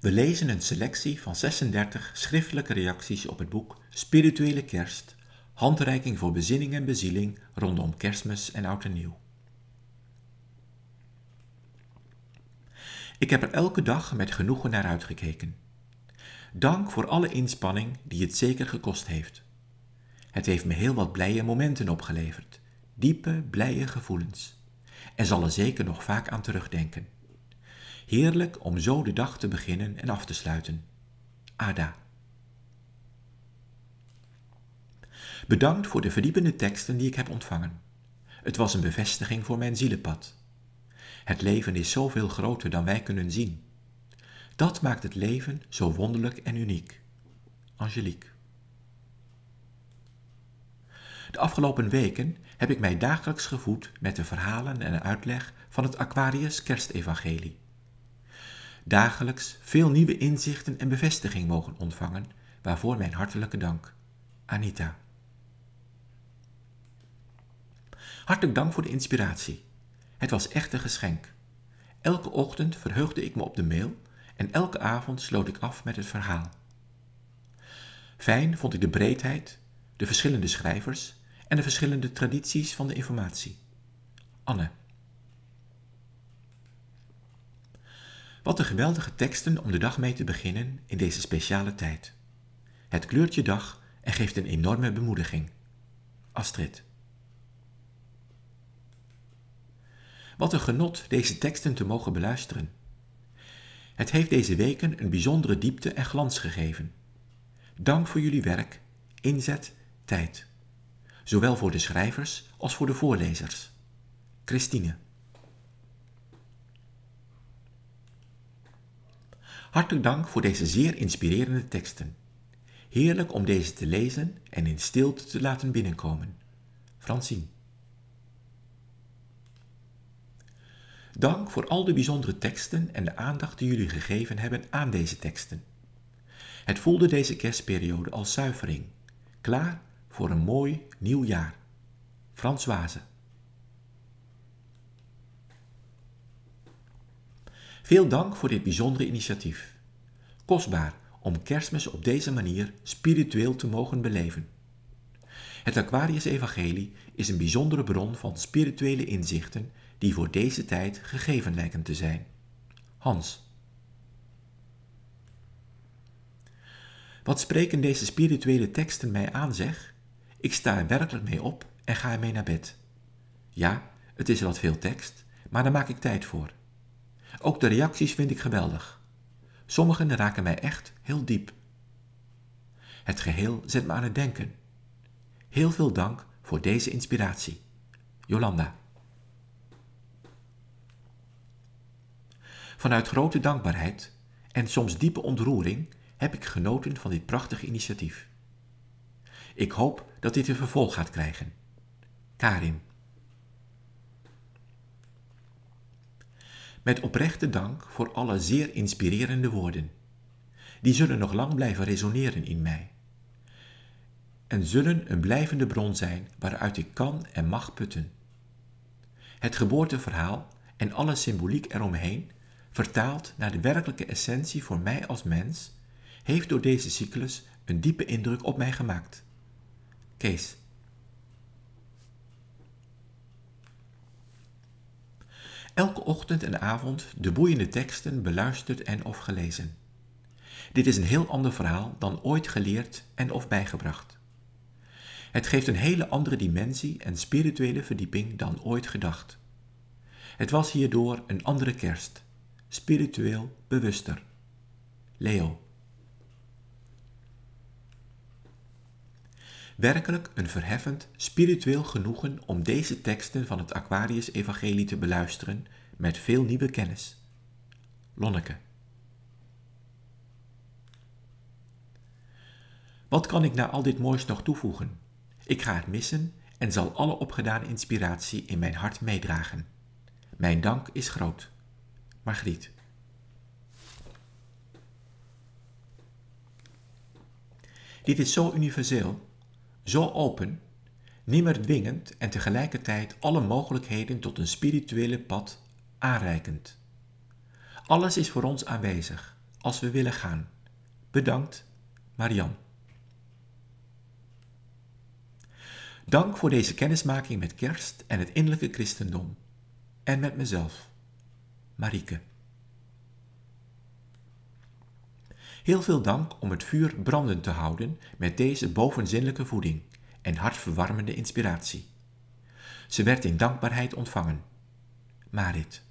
We lezen een selectie van 36 schriftelijke reacties op het boek Spirituele Kerst, handreiking voor bezinning en bezieling rondom kerstmis en oud en nieuw. Ik heb er elke dag met genoegen naar uitgekeken. Dank voor alle inspanning die het zeker gekost heeft. Het heeft me heel wat blije momenten opgeleverd, diepe, blije gevoelens, en zal er zeker nog vaak aan terugdenken. Heerlijk om zo de dag te beginnen en af te sluiten. Ada. Bedankt voor de verdiepende teksten die ik heb ontvangen. Het was een bevestiging voor mijn zielenpad. Het leven is zoveel groter dan wij kunnen zien. Dat maakt het leven zo wonderlijk en uniek. Angelique. De afgelopen weken heb ik mij dagelijks gevoed met de verhalen en uitleg van het Aquarius Kerstevangelie dagelijks veel nieuwe inzichten en bevestiging mogen ontvangen, waarvoor mijn hartelijke dank. Anita. Hartelijk dank voor de inspiratie. Het was echt een geschenk. Elke ochtend verheugde ik me op de mail en elke avond sloot ik af met het verhaal. Fijn vond ik de breedheid, de verschillende schrijvers en de verschillende tradities van de informatie. Anne. Wat een geweldige teksten om de dag mee te beginnen in deze speciale tijd. Het kleurt je dag en geeft een enorme bemoediging. Astrid. Wat een genot deze teksten te mogen beluisteren. Het heeft deze weken een bijzondere diepte en glans gegeven. Dank voor jullie werk, inzet, tijd. Zowel voor de schrijvers als voor de voorlezers. Christine. Hartelijk dank voor deze zeer inspirerende teksten. Heerlijk om deze te lezen en in stilte te laten binnenkomen. Francine. Dank voor al de bijzondere teksten en de aandacht die jullie gegeven hebben aan deze teksten. Het voelde deze kerstperiode als zuivering, klaar voor een mooi nieuw jaar. Frans Veel dank voor dit bijzondere initiatief. Kostbaar om kerstmis op deze manier spiritueel te mogen beleven. Het Aquarius-evangelie is een bijzondere bron van spirituele inzichten die voor deze tijd gegeven lijken te zijn. Hans. Wat spreken deze spirituele teksten mij aan, zeg? Ik sta er werkelijk mee op en ga ermee naar bed. Ja, het is wat veel tekst, maar daar maak ik tijd voor. Ook de reacties vind ik geweldig. Sommigen raken mij echt heel diep. Het geheel zet me aan het denken. Heel veel dank voor deze inspiratie. Jolanda. Vanuit grote dankbaarheid en soms diepe ontroering heb ik genoten van dit prachtige initiatief. Ik hoop dat dit een vervolg gaat krijgen. Karin. met oprechte dank voor alle zeer inspirerende woorden. Die zullen nog lang blijven resoneren in mij en zullen een blijvende bron zijn waaruit ik kan en mag putten. Het geboorteverhaal en alle symboliek eromheen, vertaald naar de werkelijke essentie voor mij als mens, heeft door deze cyclus een diepe indruk op mij gemaakt. Kees, elke ochtend en avond de boeiende teksten beluisterd en of gelezen. Dit is een heel ander verhaal dan ooit geleerd en of bijgebracht. Het geeft een hele andere dimensie en spirituele verdieping dan ooit gedacht. Het was hierdoor een andere kerst, spiritueel bewuster. Leo Werkelijk een verheffend, spiritueel genoegen om deze teksten van het Aquarius-evangelie te beluisteren met veel nieuwe kennis. Lonneke. Wat kan ik na nou al dit moois nog toevoegen? Ik ga het missen en zal alle opgedane inspiratie in mijn hart meedragen. Mijn dank is groot. Margriet. Dit is zo universeel zo open, nimmer dwingend en tegelijkertijd alle mogelijkheden tot een spirituele pad aanreikend. Alles is voor ons aanwezig als we willen gaan. Bedankt, Marian. Dank voor deze kennismaking met kerst en het innerlijke christendom. En met mezelf, Marieke. Heel veel dank om het vuur brandend te houden met deze bovenzinnelijke voeding en hartverwarmende inspiratie. Ze werd in dankbaarheid ontvangen. Marit.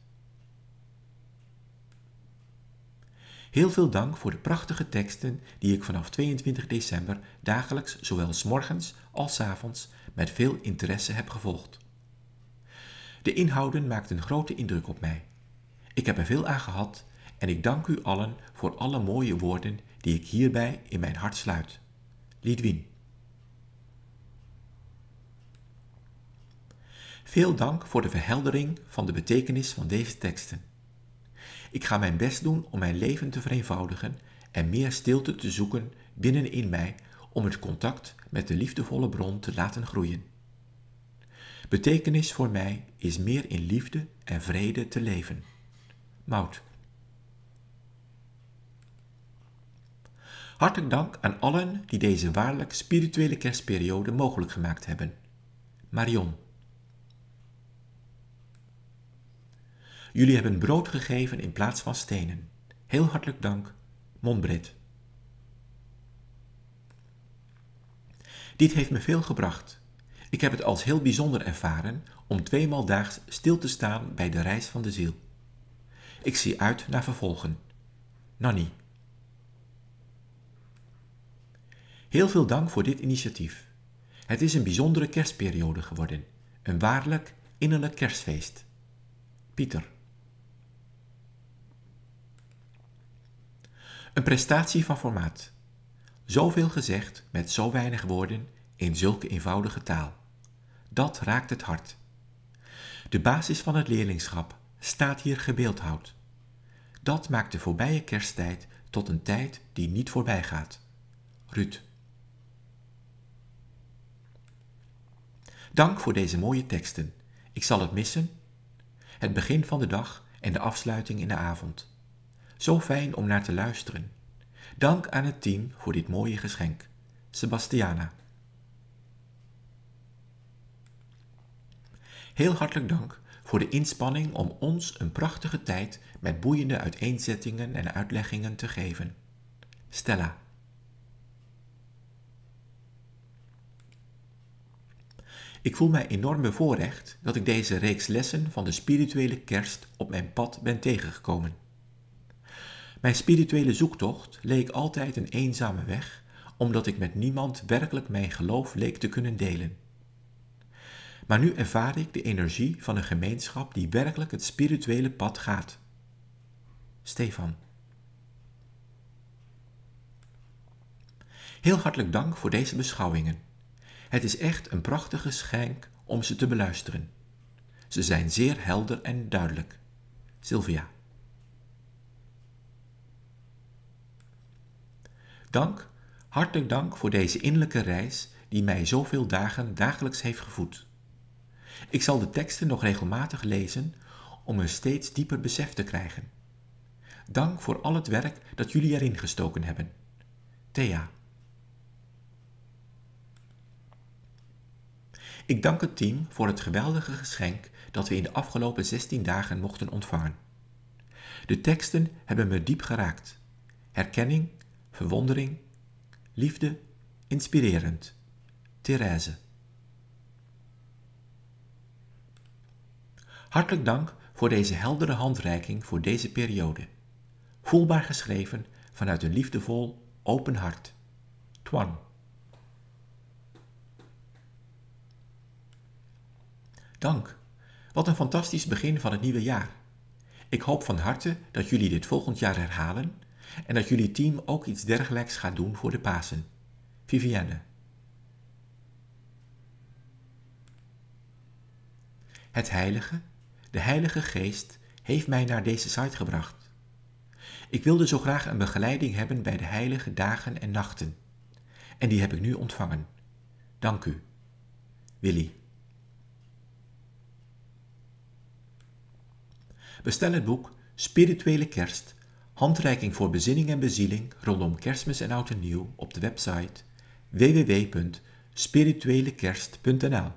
Heel veel dank voor de prachtige teksten die ik vanaf 22 december dagelijks, zowel s morgens als s avonds, met veel interesse heb gevolgd. De inhouden maakten grote indruk op mij. Ik heb er veel aan gehad en ik dank u allen voor alle mooie woorden die ik hierbij in mijn hart sluit. Lidwin. Veel dank voor de verheldering van de betekenis van deze teksten. Ik ga mijn best doen om mijn leven te vereenvoudigen en meer stilte te zoeken binnenin mij om het contact met de liefdevolle bron te laten groeien. Betekenis voor mij is meer in liefde en vrede te leven. Mout Hartelijk dank aan allen die deze waarlijk spirituele kerstperiode mogelijk gemaakt hebben. Marion. Jullie hebben brood gegeven in plaats van stenen. Heel hartelijk dank, Monbrit. Dit heeft me veel gebracht. Ik heb het als heel bijzonder ervaren om tweemaal daags stil te staan bij de reis van de ziel. Ik zie uit naar vervolgen. Nanny. Heel veel dank voor dit initiatief. Het is een bijzondere kerstperiode geworden, een waarlijk innerlijk kerstfeest. Pieter. Een prestatie van formaat. Zoveel gezegd met zo weinig woorden in zulke eenvoudige taal. Dat raakt het hart. De basis van het leerlingschap staat hier gebeeldhouwd. Dat maakt de voorbije kersttijd tot een tijd die niet voorbij gaat. Ruud. Dank voor deze mooie teksten. Ik zal het missen. Het begin van de dag en de afsluiting in de avond. Zo fijn om naar te luisteren. Dank aan het team voor dit mooie geschenk. Sebastiana. Heel hartelijk dank voor de inspanning om ons een prachtige tijd met boeiende uiteenzettingen en uitleggingen te geven. Stella. Ik voel mij enorm bevoorrecht dat ik deze reeks lessen van de spirituele kerst op mijn pad ben tegengekomen. Mijn spirituele zoektocht leek altijd een eenzame weg, omdat ik met niemand werkelijk mijn geloof leek te kunnen delen. Maar nu ervaar ik de energie van een gemeenschap die werkelijk het spirituele pad gaat. Stefan. Heel hartelijk dank voor deze beschouwingen. Het is echt een prachtige schenk om ze te beluisteren. Ze zijn zeer helder en duidelijk. Sylvia. Dank, hartelijk dank voor deze innerlijke reis die mij zoveel dagen dagelijks heeft gevoed. Ik zal de teksten nog regelmatig lezen om een steeds dieper besef te krijgen. Dank voor al het werk dat jullie erin gestoken hebben. Thea. Ik dank het team voor het geweldige geschenk dat we in de afgelopen 16 dagen mochten ontvangen. De teksten hebben me diep geraakt. Herkenning, verwondering, liefde, inspirerend. Therese. Hartelijk dank voor deze heldere handreiking voor deze periode. Voelbaar geschreven vanuit een liefdevol, open hart. Twan. Dank. Wat een fantastisch begin van het nieuwe jaar. Ik hoop van harte dat jullie dit volgend jaar herhalen en dat jullie team ook iets dergelijks gaat doen voor de Pasen. Vivienne. Het Heilige, de Heilige Geest, heeft mij naar deze site gebracht. Ik wilde zo graag een begeleiding hebben bij de heilige dagen en nachten. En die heb ik nu ontvangen. Dank u. Willy. Bestel het boek Spirituele Kerst, handreiking voor bezinning en bezieling rondom kerstmis en oud en nieuw op de website www.spirituelekerst.nl